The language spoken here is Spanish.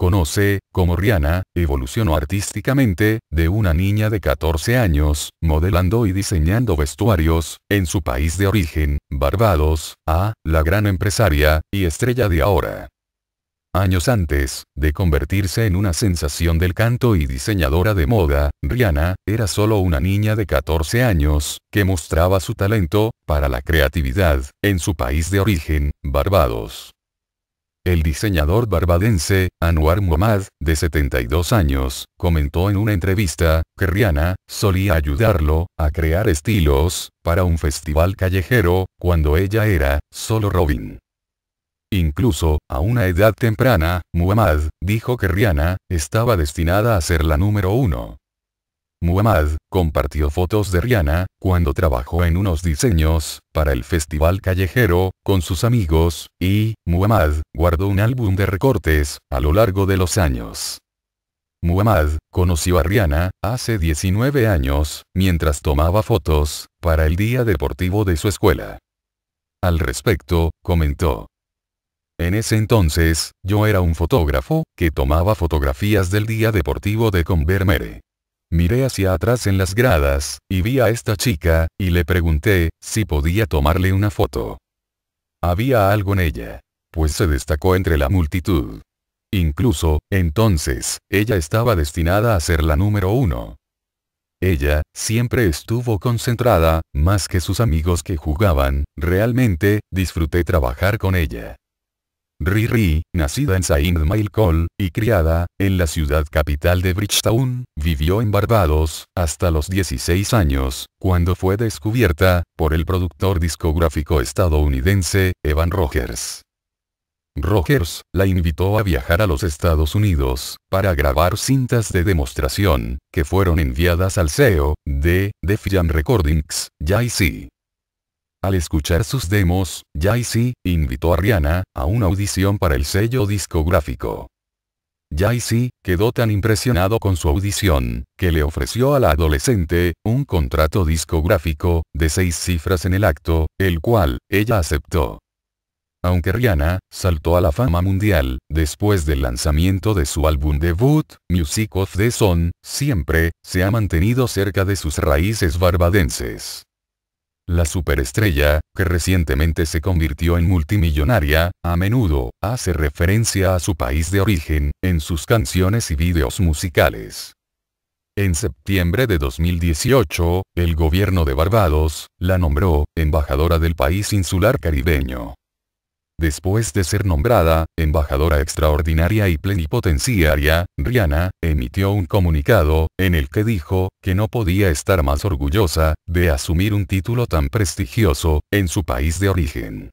conoce, como Rihanna, evolucionó artísticamente, de una niña de 14 años, modelando y diseñando vestuarios, en su país de origen, Barbados, a, la gran empresaria, y estrella de ahora. Años antes, de convertirse en una sensación del canto y diseñadora de moda, Rihanna, era solo una niña de 14 años, que mostraba su talento, para la creatividad, en su país de origen, Barbados. El diseñador barbadense, Anwar Muhammad, de 72 años, comentó en una entrevista, que Rihanna, solía ayudarlo, a crear estilos, para un festival callejero, cuando ella era, solo Robin. Incluso, a una edad temprana, Muhammad, dijo que Rihanna, estaba destinada a ser la número uno. Muhammad, compartió fotos de Rihanna, cuando trabajó en unos diseños, para el festival callejero, con sus amigos, y, Muhammad, guardó un álbum de recortes, a lo largo de los años. Muhammad, conoció a Rihanna, hace 19 años, mientras tomaba fotos, para el día deportivo de su escuela. Al respecto, comentó. En ese entonces, yo era un fotógrafo, que tomaba fotografías del día deportivo de Convermere. Miré hacia atrás en las gradas, y vi a esta chica, y le pregunté, si podía tomarle una foto. Había algo en ella. Pues se destacó entre la multitud. Incluso, entonces, ella estaba destinada a ser la número uno. Ella, siempre estuvo concentrada, más que sus amigos que jugaban, realmente, disfruté trabajar con ella. Riri, nacida en Saint Michael, y criada, en la ciudad capital de Bridgetown, vivió en Barbados, hasta los 16 años, cuando fue descubierta, por el productor discográfico estadounidense, Evan Rogers. Rogers, la invitó a viajar a los Estados Unidos, para grabar cintas de demostración, que fueron enviadas al CEO, de Def Jam Recordings, Z. Al escuchar sus demos, Jay-Z invitó a Rihanna a una audición para el sello discográfico. Jay-Z quedó tan impresionado con su audición, que le ofreció a la adolescente un contrato discográfico de seis cifras en el acto, el cual ella aceptó. Aunque Rihanna saltó a la fama mundial después del lanzamiento de su álbum debut, Music of the Sun, siempre se ha mantenido cerca de sus raíces barbadenses. La superestrella, que recientemente se convirtió en multimillonaria, a menudo hace referencia a su país de origen, en sus canciones y videos musicales. En septiembre de 2018, el gobierno de Barbados la nombró embajadora del país insular caribeño. Después de ser nombrada embajadora extraordinaria y plenipotenciaria, Rihanna emitió un comunicado, en el que dijo, que no podía estar más orgullosa de asumir un título tan prestigioso en su país de origen.